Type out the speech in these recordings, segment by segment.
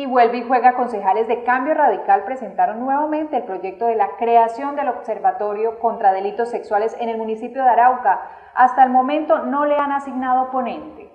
Y vuelve y juega concejales de Cambio Radical presentaron nuevamente el proyecto de la creación del Observatorio contra Delitos Sexuales en el municipio de Arauca. Hasta el momento no le han asignado ponente.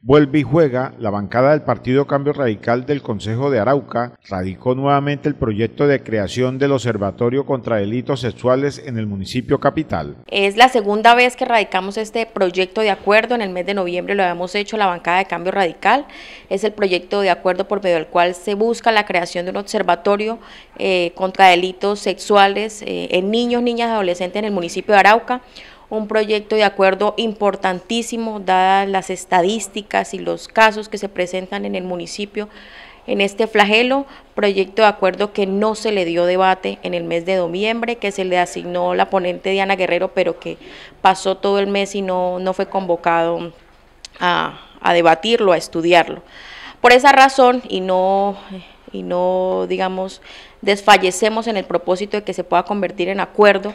Vuelve y juega, la bancada del Partido Cambio Radical del Consejo de Arauca radicó nuevamente el proyecto de creación del Observatorio contra Delitos Sexuales en el municipio capital. Es la segunda vez que radicamos este proyecto de acuerdo, en el mes de noviembre lo habíamos hecho la bancada de Cambio Radical, es el proyecto de acuerdo por medio del cual se busca la creación de un observatorio eh, contra delitos sexuales eh, en niños, niñas y adolescentes en el municipio de Arauca, un proyecto de acuerdo importantísimo, dadas las estadísticas y los casos que se presentan en el municipio en este flagelo, proyecto de acuerdo que no se le dio debate en el mes de noviembre, que se le asignó la ponente Diana Guerrero, pero que pasó todo el mes y no, fue convocado a, a debatirlo, a estudiarlo. Por esa razón, y no, y no digamos, desfallecemos en el propósito de que se pueda convertir en acuerdo,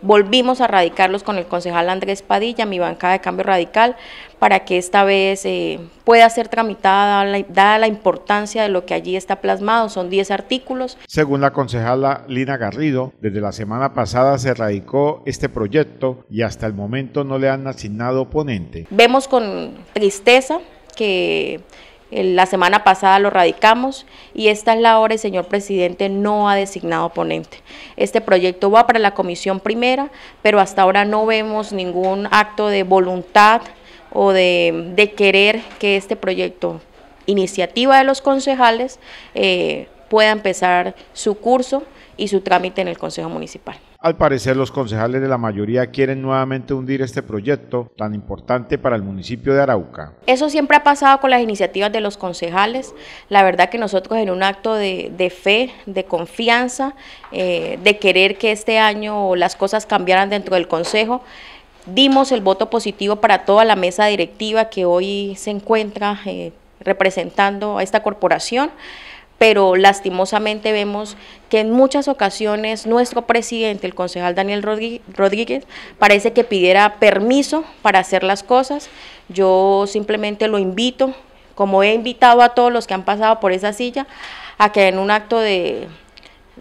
Volvimos a radicarlos con el concejal Andrés Padilla, mi bancada de cambio radical, para que esta vez eh, pueda ser tramitada, dada la, dada la importancia de lo que allí está plasmado, son 10 artículos. Según la concejala Lina Garrido, desde la semana pasada se radicó este proyecto y hasta el momento no le han asignado ponente. Vemos con tristeza que eh, la semana pasada lo radicamos y esta es la hora el señor presidente no ha designado ponente. Este proyecto va para la comisión primera, pero hasta ahora no vemos ningún acto de voluntad o de, querer que este proyecto, iniciativa de los concejales, eh, pueda empezar su curso y su trámite en el Consejo Municipal. Al parecer, los concejales de la mayoría quieren nuevamente hundir este proyecto tan importante para el municipio de Arauca. Eso siempre ha pasado con las iniciativas de los concejales. La verdad que nosotros en un acto de, fe, de confianza, eh, de querer que este año las cosas cambiaran dentro del Consejo, dimos el voto positivo para toda la mesa directiva que hoy se encuentra eh, representando a esta corporación pero lastimosamente vemos que en muchas ocasiones nuestro presidente, el concejal Daniel Rodríguez, parece que pidiera permiso para hacer las cosas. Yo simplemente lo invito, como he invitado a todos los que han pasado por esa silla, a que en un acto de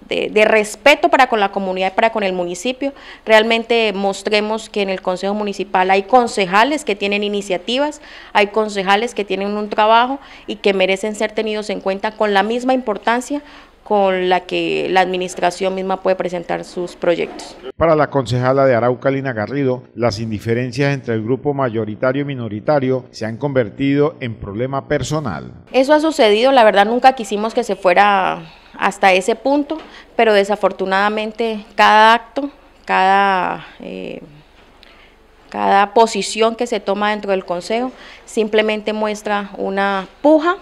de, respeto para con la comunidad y para con el municipio. Realmente mostremos que en el Consejo Municipal hay concejales que tienen iniciativas, hay concejales que tienen un trabajo y que merecen ser tenidos en cuenta con la misma importancia con la que la administración misma puede presentar sus proyectos. Para la concejala de Arauca, Lina Garrido, las indiferencias entre el grupo mayoritario y minoritario se han convertido en problema personal. Eso ha sucedido, la verdad nunca quisimos que se fuera hasta ese punto, pero desafortunadamente cada acto, cada, eh, cada posición que se toma dentro del Consejo simplemente muestra una puja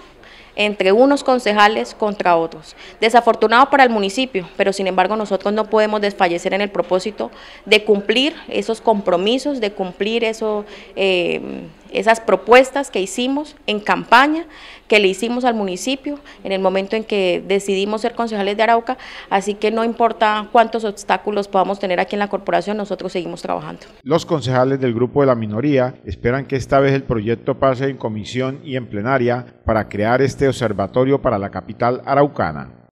entre unos concejales contra otros. Desafortunado para el municipio, pero sin embargo nosotros no podemos desfallecer en el propósito de cumplir esos compromisos, de cumplir eso, eh, esas propuestas que hicimos en campaña, que le hicimos al municipio en el momento en que decidimos ser concejales de Arauca, así que no importa cuántos obstáculos podamos tener aquí en la corporación, nosotros seguimos trabajando. Los concejales del grupo de la minoría esperan que esta vez el proyecto pase en comisión y en plenaria para crear este observatorio para la capital araucana.